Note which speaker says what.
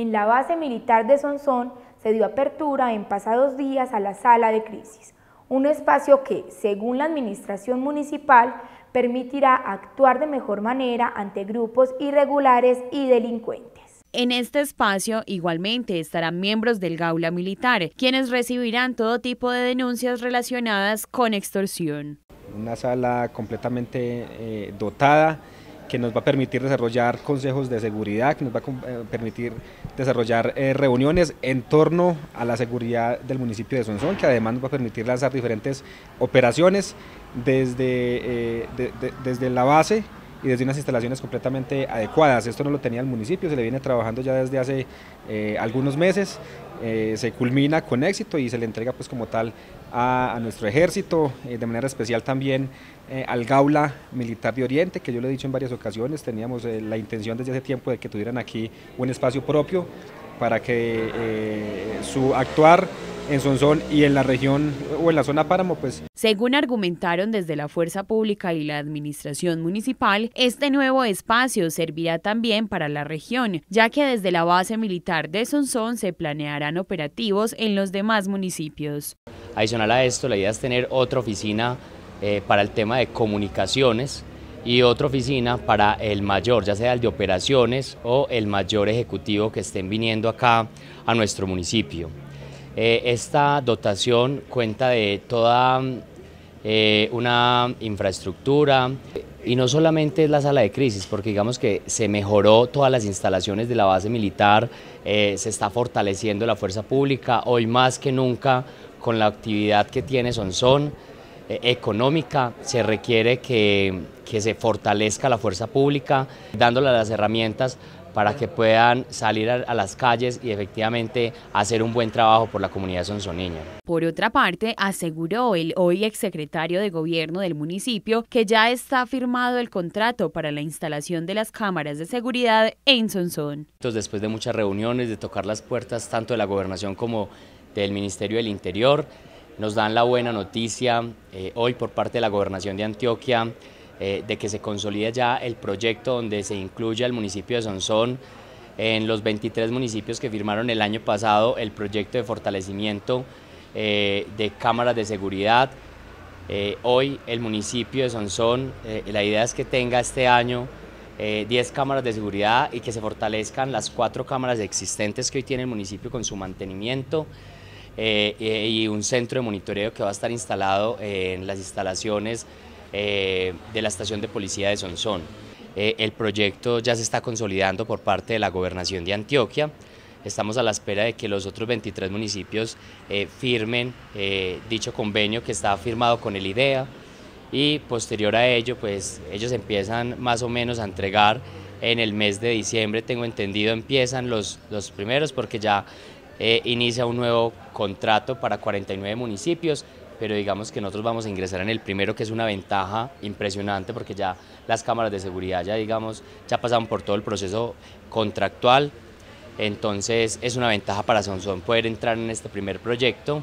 Speaker 1: En la base militar de Sonsón se dio apertura en pasados días a la sala de crisis, un espacio que, según la administración municipal, permitirá actuar de mejor manera ante grupos irregulares y delincuentes. En este espacio igualmente estarán miembros del Gaula Militar, quienes recibirán todo tipo de denuncias relacionadas con extorsión.
Speaker 2: Una sala completamente eh, dotada que nos va a permitir desarrollar consejos de seguridad, que nos va a eh, permitir desarrollar eh, reuniones en torno a la seguridad del municipio de Sonsón, que además nos va a permitir lanzar diferentes operaciones desde, eh, desde la base y desde unas instalaciones completamente adecuadas. Esto no lo tenía el municipio, se le viene trabajando ya desde hace eh, algunos meses, eh, se culmina con éxito y se le entrega pues como tal a, nuestro ejército, eh, de manera especial también al Gaula Militar de Oriente, que yo lo he dicho en varias ocasiones, teníamos la intención desde hace tiempo de que tuvieran aquí un espacio propio para que su actuar en Sonsón y en la región o en la zona páramo, pues.
Speaker 1: Según argumentaron desde la Fuerza Pública y la Administración Municipal, este nuevo espacio servirá también para la región, ya que desde la base militar de Sonsón se planearán operativos en los demás municipios.
Speaker 3: Adicional a esto, la idea es tener otra oficina eh, para el tema de comunicaciones, y otra oficina para el mayor, ya sea el de operaciones o el mayor ejecutivo que estén viniendo acá a nuestro municipio. Eh, esta dotación cuenta de toda eh, una infraestructura y no solamente es la sala de crisis, porque digamos que se mejoró todas las instalaciones de la base militar, eh, se está fortaleciendo la fuerza pública, hoy más que nunca con la actividad que tiene Sonsón económica, se requiere que, que se fortalezca la fuerza pública, dándole las herramientas para que puedan salir a, las calles y efectivamente hacer un buen trabajo por la comunidad sonsoniña.
Speaker 1: Por otra parte, aseguró el hoy exsecretario de Gobierno del municipio que ya está firmado el contrato para la instalación de las cámaras de seguridad en Sonsón.
Speaker 3: Entonces, después de muchas reuniones, de tocar las puertas tanto de la gobernación como del Ministerio del Interior, nos dan la buena noticia eh, hoy por parte de la Gobernación de Antioquia eh, de que se consolide ya el proyecto donde se incluye al municipio de Sonsón en los 23 municipios que firmaron el año pasado el proyecto de fortalecimiento eh, de cámaras de seguridad. Eh, hoy el municipio de Sonsón, la idea es que tenga este año 10 cámaras de seguridad y que se fortalezcan las cuatro cámaras existentes que hoy tiene el municipio con su mantenimiento y un centro de monitoreo que va a estar instalado en las instalaciones eh, de la estación de policía de Sonsón. Eh, el proyecto ya se está consolidando por parte de la gobernación de Antioquia. Estamos a la espera de que los otros 23 municipios eh, firmen dicho convenio que está firmado con el IDEA y posterior a ello pues ellos empiezan más o menos a entregar en el mes de diciembre, tengo entendido, empiezan los, los primeros porque ya inicia un nuevo contrato para 49 municipios pero digamos que nosotros vamos a ingresar en el primero, que es una ventaja impresionante porque ya las cámaras de seguridad ya, digamos, ya pasaron por todo el proceso contractual, entonces es una ventaja para Sonson poder entrar en este primer proyecto.